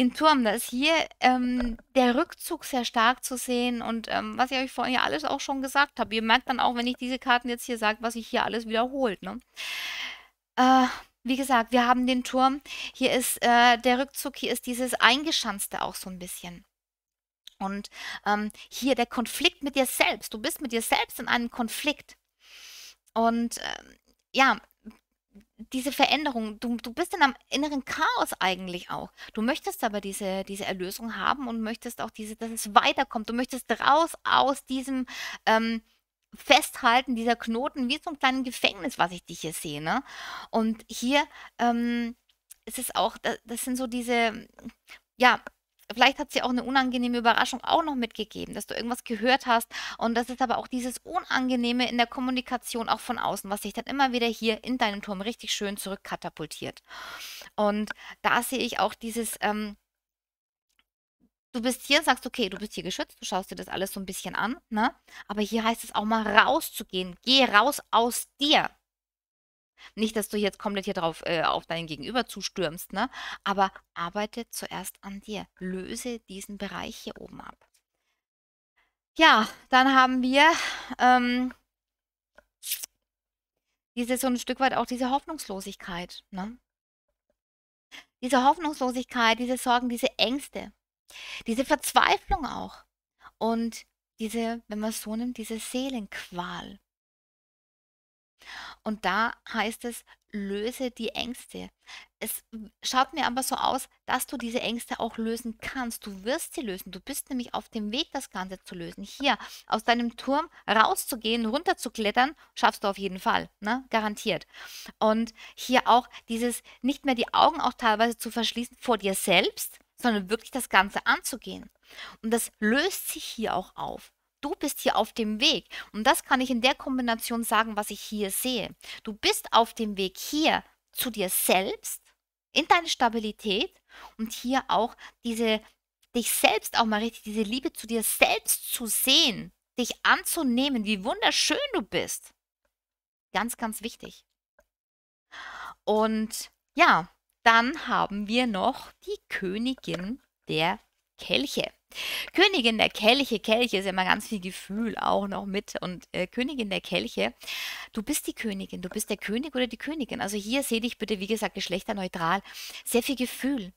den Turm. Da ist hier ähm, der Rückzug sehr stark zu sehen und ähm, was ich euch vorhin ja alles auch schon gesagt habe. Ihr merkt dann auch, wenn ich diese Karten jetzt hier sage, was sich hier alles wiederholt. Ne? Äh, wie gesagt, wir haben den Turm. Hier ist äh, der Rückzug, hier ist dieses Eingeschanzte auch so ein bisschen. Und ähm, hier der Konflikt mit dir selbst. Du bist mit dir selbst in einem Konflikt. Und äh, ja, diese Veränderung, du, du bist in einem inneren Chaos eigentlich auch. Du möchtest aber diese, diese Erlösung haben und möchtest auch diese, dass es weiterkommt. Du möchtest raus aus diesem ähm, Festhalten dieser Knoten, wie so einem kleinen Gefängnis, was ich dich hier sehe. Ne? Und hier ähm, ist es auch, das, das sind so diese, ja, vielleicht hat sie auch eine unangenehme Überraschung auch noch mitgegeben, dass du irgendwas gehört hast. Und das ist aber auch dieses Unangenehme in der Kommunikation auch von außen, was sich dann immer wieder hier in deinem Turm richtig schön zurückkatapultiert. Und da sehe ich auch dieses, ähm, du bist hier, sagst, okay, du bist hier geschützt, du schaust dir das alles so ein bisschen an, ne? Aber hier heißt es auch mal rauszugehen. Geh raus aus dir. Nicht, dass du jetzt komplett hier drauf äh, auf dein Gegenüber zustürmst, ne? Aber arbeite zuerst an dir. Löse diesen Bereich hier oben ab. Ja, dann haben wir ähm, diese so ein Stück weit auch diese Hoffnungslosigkeit, ne? Diese Hoffnungslosigkeit, diese Sorgen, diese Ängste, diese Verzweiflung auch und diese, wenn man es so nimmt, diese Seelenqual. Und da heißt es, löse die Ängste. Es schaut mir aber so aus, dass du diese Ängste auch lösen kannst. Du wirst sie lösen. Du bist nämlich auf dem Weg, das Ganze zu lösen. Hier aus deinem Turm rauszugehen, runterzuklettern, schaffst du auf jeden Fall. Ne? Garantiert. Und hier auch dieses nicht mehr die Augen auch teilweise zu verschließen vor dir selbst, sondern wirklich das Ganze anzugehen. Und das löst sich hier auch auf. Du bist hier auf dem Weg. Und das kann ich in der Kombination sagen, was ich hier sehe. Du bist auf dem Weg hier zu dir selbst, in deine Stabilität und hier auch diese, dich selbst auch mal richtig, diese Liebe zu dir selbst zu sehen, dich anzunehmen, wie wunderschön du bist. Ganz, ganz wichtig. Und ja, dann haben wir noch die Königin der Kelche. Königin der Kelche, Kelche ist ja immer ganz viel Gefühl auch noch mit. Und äh, Königin der Kelche, du bist die Königin, du bist der König oder die Königin. Also hier sehe dich bitte, wie gesagt, geschlechterneutral. Sehr viel Gefühl.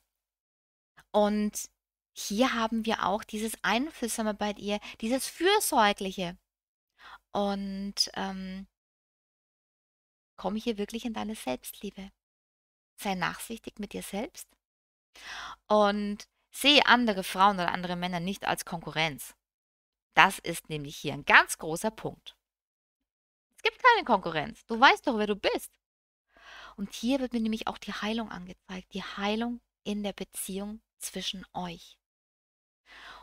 Und hier haben wir auch dieses Einfühlsame bei dir, dieses Fürsorgliche. Und ähm, komm hier wirklich in deine Selbstliebe. Sei nachsichtig mit dir selbst. Und Sehe andere Frauen oder andere Männer nicht als Konkurrenz. Das ist nämlich hier ein ganz großer Punkt. Es gibt keine Konkurrenz. Du weißt doch, wer du bist. Und hier wird mir nämlich auch die Heilung angezeigt, die Heilung in der Beziehung zwischen euch.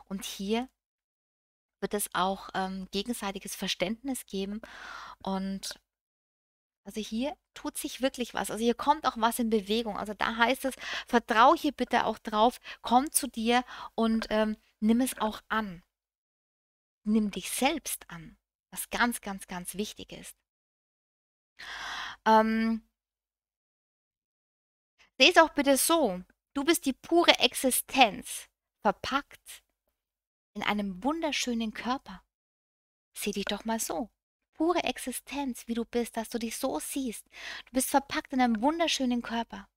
Und hier wird es auch ähm, gegenseitiges Verständnis geben und also hier tut sich wirklich was. Also hier kommt auch was in Bewegung. Also da heißt es, vertraue hier bitte auch drauf, komm zu dir und ähm, nimm es auch an. Nimm dich selbst an, was ganz, ganz, ganz wichtig ist. Ähm, Seh es auch bitte so, du bist die pure Existenz, verpackt in einem wunderschönen Körper. Seh dich doch mal so pure Existenz, wie du bist, dass du dich so siehst. Du bist verpackt in einem wunderschönen Körper.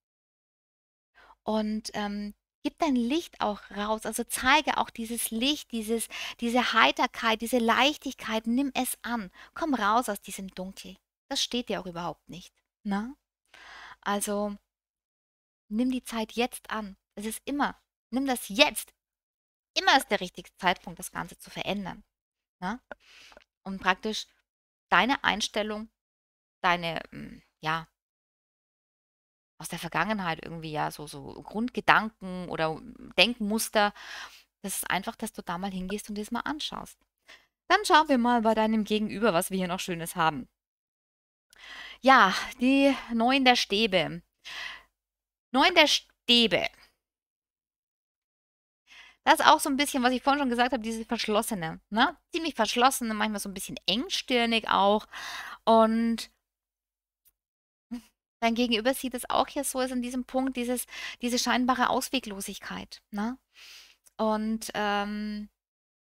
Und ähm, gib dein Licht auch raus. Also zeige auch dieses Licht, dieses, diese Heiterkeit, diese Leichtigkeit. Nimm es an. Komm raus aus diesem Dunkel. Das steht dir auch überhaupt nicht. Na? Ne? Also nimm die Zeit jetzt an. Es ist immer. Nimm das jetzt. Immer ist der richtige Zeitpunkt, das Ganze zu verändern. Na? Ne? Und praktisch deine Einstellung, deine, hm, ja, aus der Vergangenheit irgendwie, ja, so, so Grundgedanken oder Denkmuster, das ist einfach, dass du da mal hingehst und das mal anschaust. Dann schauen wir mal bei deinem Gegenüber, was wir hier noch Schönes haben. Ja, die neun der Stäbe. Neun der Stäbe das ist auch so ein bisschen, was ich vorhin schon gesagt habe, diese verschlossene, ne? Ziemlich verschlossene, manchmal so ein bisschen engstirnig auch. Und dein Gegenüber sieht es auch hier so, ist an diesem Punkt dieses, diese scheinbare Ausweglosigkeit, ne? Und ähm,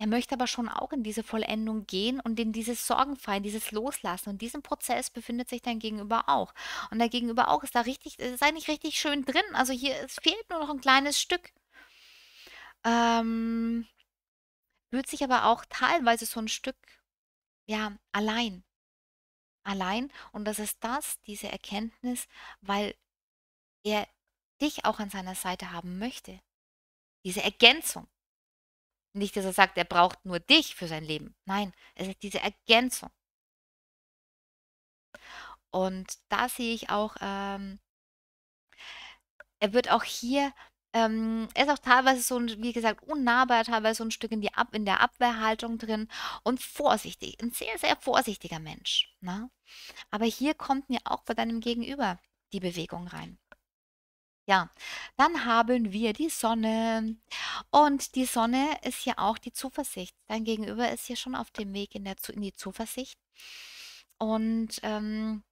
er möchte aber schon auch in diese Vollendung gehen und in dieses Sorgenfallen, dieses Loslassen. Und in diesem Prozess befindet sich dein Gegenüber auch. Und dein Gegenüber auch ist da richtig, ist eigentlich richtig schön drin. Also hier es fehlt nur noch ein kleines Stück. Ähm, fühlt sich aber auch teilweise so ein Stück, ja, allein. Allein. Und das ist das, diese Erkenntnis, weil er dich auch an seiner Seite haben möchte. Diese Ergänzung. Nicht, dass er sagt, er braucht nur dich für sein Leben. Nein, es ist diese Ergänzung. Und da sehe ich auch, ähm, er wird auch hier ähm, er ist auch teilweise so, ein, wie gesagt, unnahbar, teilweise so ein Stück in, die Ab in der Abwehrhaltung drin und vorsichtig, ein sehr, sehr vorsichtiger Mensch. Ne? Aber hier kommt mir auch bei deinem Gegenüber die Bewegung rein. Ja, dann haben wir die Sonne. Und die Sonne ist ja auch die Zuversicht. Dein Gegenüber ist hier schon auf dem Weg in, der, in die Zuversicht. Und ähm,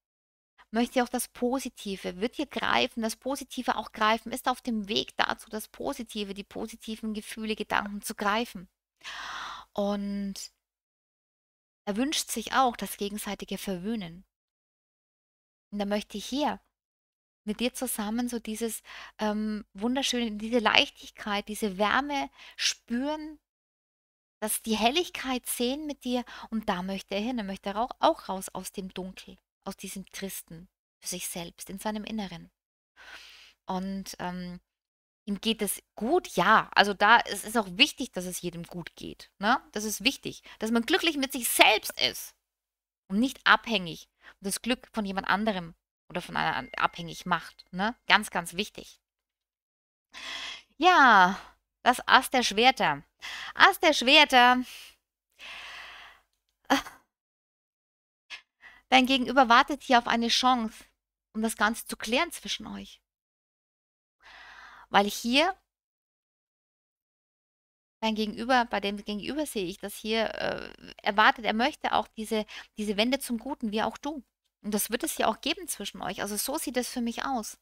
möchte auch das Positive, wird hier greifen, das Positive auch greifen, ist auf dem Weg dazu, das Positive, die positiven Gefühle, Gedanken zu greifen. Und er wünscht sich auch das gegenseitige Verwöhnen. Und da möchte ich hier mit dir zusammen so dieses ähm, wunderschöne, diese Leichtigkeit, diese Wärme spüren, dass die Helligkeit sehen mit dir und da möchte er hin, er möchte auch, auch raus aus dem Dunkel aus diesem Tristen für sich selbst, in seinem Inneren. Und ähm, ihm geht es gut, ja. Also da es ist auch wichtig, dass es jedem gut geht. Ne? Das ist wichtig, dass man glücklich mit sich selbst ist und nicht abhängig und das Glück von jemand anderem oder von einer abhängig macht. Ne? Ganz, ganz wichtig. Ja, das Ast der Schwerter. Ast der Schwerter. Ach Dein Gegenüber wartet hier auf eine Chance, um das Ganze zu klären zwischen euch. Weil hier dein Gegenüber, bei dem Gegenüber sehe ich das hier, äh, erwartet, er möchte auch diese, diese Wende zum Guten, wie auch du. Und das wird es ja auch geben zwischen euch. Also so sieht es für mich aus.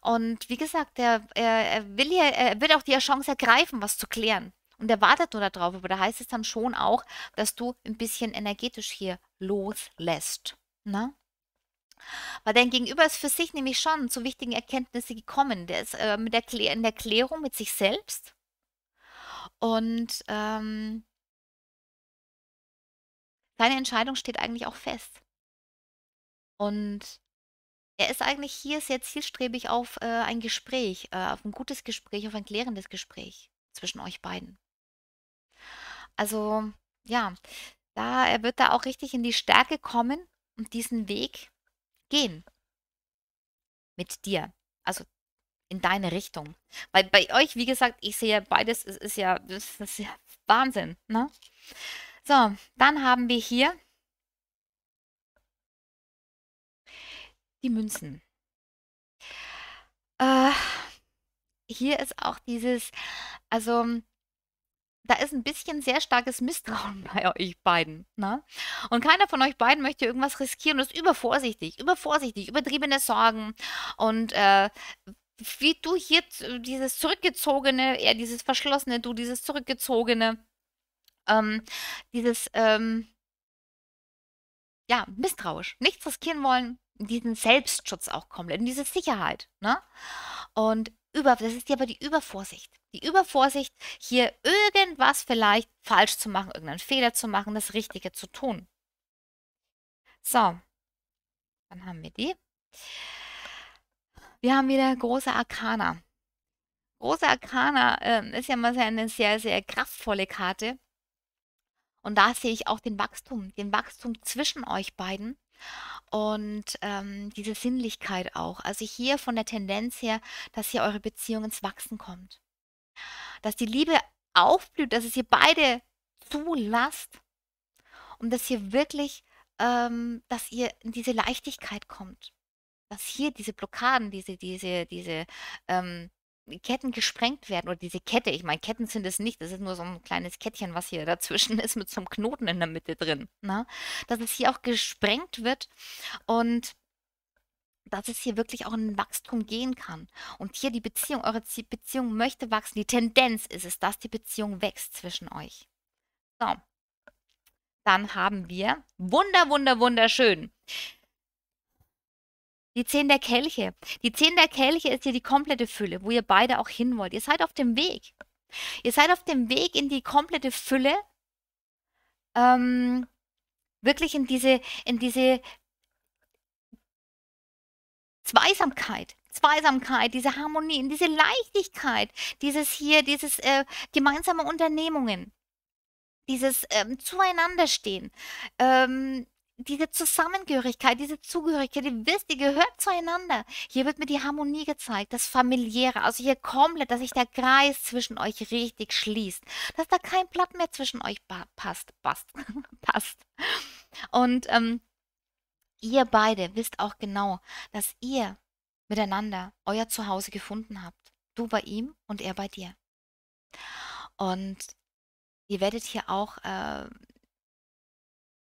Und wie gesagt, er, er, er will hier, er wird auch die Chance ergreifen, was zu klären und er wartet nur darauf. Aber da heißt es dann schon auch, dass du ein bisschen energetisch hier loslässt. Ne? Weil dein Gegenüber ist für sich nämlich schon zu wichtigen Erkenntnissen gekommen. Der ist äh, mit der in der Klärung mit sich selbst. Und ähm, seine Entscheidung steht eigentlich auch fest. Und er ist eigentlich hier sehr zielstrebig auf äh, ein Gespräch, äh, auf ein gutes Gespräch, auf ein klärendes Gespräch zwischen euch beiden. Also ja, da, er wird da auch richtig in die Stärke kommen und diesen Weg gehen. Mit dir. Also in deine Richtung. Weil bei euch, wie gesagt, ich sehe beides, es ist ja, es ist ja Wahnsinn. Ne? So, dann haben wir hier die Münzen. Äh, hier ist auch dieses, also da ist ein bisschen sehr starkes Misstrauen bei euch beiden. Ne? Und keiner von euch beiden möchte irgendwas riskieren und ist übervorsichtig, übervorsichtig, übertriebene Sorgen und äh, wie du hier dieses zurückgezogene, eher dieses verschlossene, du dieses zurückgezogene, ähm, dieses, ähm, ja, misstrauisch, nichts riskieren wollen, diesen Selbstschutz auch komplett, diese Sicherheit, ne? Und über, das ist ja aber die Übervorsicht. Die Übervorsicht, hier irgendwas vielleicht falsch zu machen, irgendeinen Fehler zu machen, das Richtige zu tun. So, dann haben wir die. Wir haben wieder große Arkana. Große Arkana äh, ist ja mal eine sehr, sehr kraftvolle Karte. Und da sehe ich auch den Wachstum, den Wachstum zwischen euch beiden und ähm, diese Sinnlichkeit auch. Also hier von der Tendenz her, dass hier eure Beziehung ins Wachsen kommt. Dass die Liebe aufblüht, dass es ihr beide zulasst und dass ihr wirklich, ähm, dass ihr in diese Leichtigkeit kommt. Dass hier diese Blockaden, diese, diese, diese ähm, Ketten gesprengt werden oder diese Kette. Ich meine, Ketten sind es nicht. Das ist nur so ein kleines Kettchen, was hier dazwischen ist mit so einem Knoten in der Mitte drin. Ne? Dass es hier auch gesprengt wird und dass es hier wirklich auch in Wachstum gehen kann. Und hier die Beziehung, eure Beziehung möchte wachsen. Die Tendenz ist es, dass die Beziehung wächst zwischen euch. So. Dann haben wir wunder, wunder, wunderschön. Die Zehn der Kelche. Die Zehn der Kelche ist hier die komplette Fülle, wo ihr beide auch hin wollt. Ihr seid auf dem Weg. Ihr seid auf dem Weg in die komplette Fülle. Ähm, wirklich in diese, in diese Zweisamkeit. Zweisamkeit, diese Harmonie, in diese Leichtigkeit, dieses hier, dieses äh, gemeinsame Unternehmungen, dieses ähm, Zueinanderstehen, ähm, diese Zusammengehörigkeit, diese Zugehörigkeit, ihr wisst, ihr gehört zueinander. Hier wird mir die Harmonie gezeigt, das Familiäre, also hier komplett, dass sich der Kreis zwischen euch richtig schließt, dass da kein Blatt mehr zwischen euch passt, passt, passt. Und ähm, ihr beide wisst auch genau, dass ihr miteinander euer Zuhause gefunden habt. Du bei ihm und er bei dir. Und ihr werdet hier auch äh,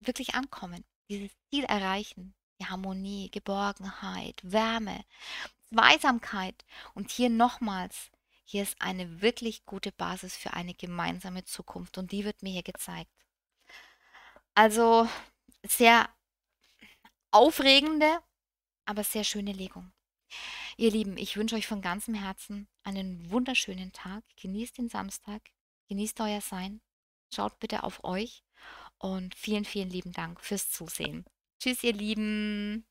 wirklich ankommen dieses Ziel erreichen, die Harmonie, Geborgenheit, Wärme, Zweisamkeit. Und hier nochmals, hier ist eine wirklich gute Basis für eine gemeinsame Zukunft und die wird mir hier gezeigt. Also sehr aufregende, aber sehr schöne Legung. Ihr Lieben, ich wünsche euch von ganzem Herzen einen wunderschönen Tag. Genießt den Samstag, genießt euer Sein. Schaut bitte auf euch und vielen, vielen lieben Dank fürs Zusehen. Tschüss, ihr Lieben.